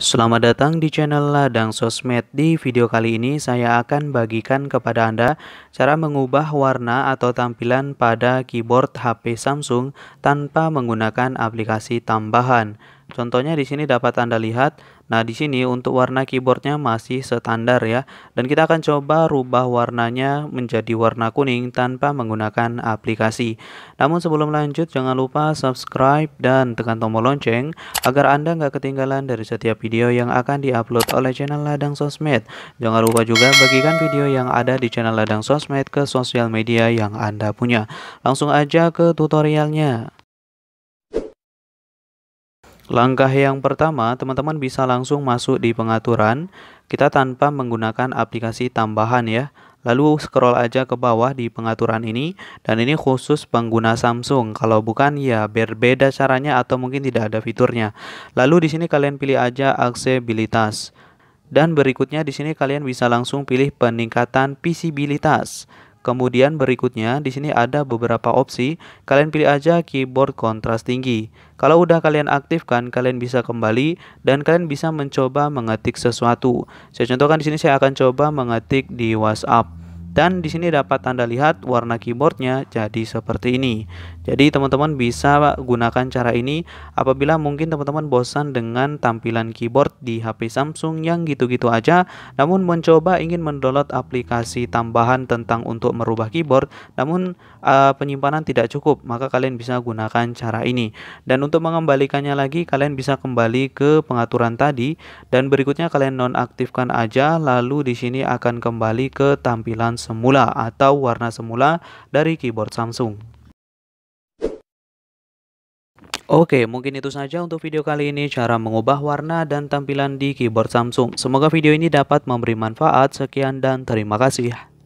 Selamat datang di channel Ladang Sosmed. Di video kali ini saya akan bagikan kepada Anda cara mengubah warna atau tampilan pada keyboard HP Samsung tanpa menggunakan aplikasi tambahan. Contohnya di sini dapat Anda lihat. Nah, di sini untuk warna keyboardnya masih standar ya. Dan kita akan coba rubah warnanya menjadi warna kuning tanpa menggunakan aplikasi. Namun sebelum lanjut, jangan lupa subscribe dan tekan tombol lonceng agar Anda nggak ketinggalan dari setiap video yang akan diupload oleh channel Ladang Sosmed. Jangan lupa juga bagikan video yang ada di channel Ladang Sosmed ke sosial media yang Anda punya. Langsung aja ke tutorialnya. Langkah yang pertama, teman-teman bisa langsung masuk di pengaturan, kita tanpa menggunakan aplikasi tambahan ya. Lalu scroll aja ke bawah di pengaturan ini, dan ini khusus pengguna Samsung. Kalau bukan ya berbeda caranya atau mungkin tidak ada fiturnya. Lalu di sini kalian pilih aja aksesibilitas. Dan berikutnya di sini kalian bisa langsung pilih peningkatan visibilitas. Kemudian berikutnya di sini ada beberapa opsi. Kalian pilih aja keyboard kontras tinggi. Kalau udah kalian aktifkan, kalian bisa kembali dan kalian bisa mencoba mengetik sesuatu. Saya contohkan di sini saya akan coba mengetik di WhatsApp. Dan di sini dapat Anda lihat warna keyboardnya jadi seperti ini. Jadi teman-teman bisa gunakan cara ini apabila mungkin teman-teman bosan dengan tampilan keyboard di HP Samsung yang gitu-gitu aja, namun mencoba ingin mendownload aplikasi tambahan tentang untuk merubah keyboard, namun uh, penyimpanan tidak cukup, maka kalian bisa gunakan cara ini. Dan untuk mengembalikannya lagi, kalian bisa kembali ke pengaturan tadi dan berikutnya kalian nonaktifkan aja lalu di sini akan kembali ke tampilan semula atau warna semula dari keyboard Samsung. Oke, mungkin itu saja untuk video kali ini cara mengubah warna dan tampilan di keyboard Samsung. Semoga video ini dapat memberi manfaat. Sekian dan terima kasih.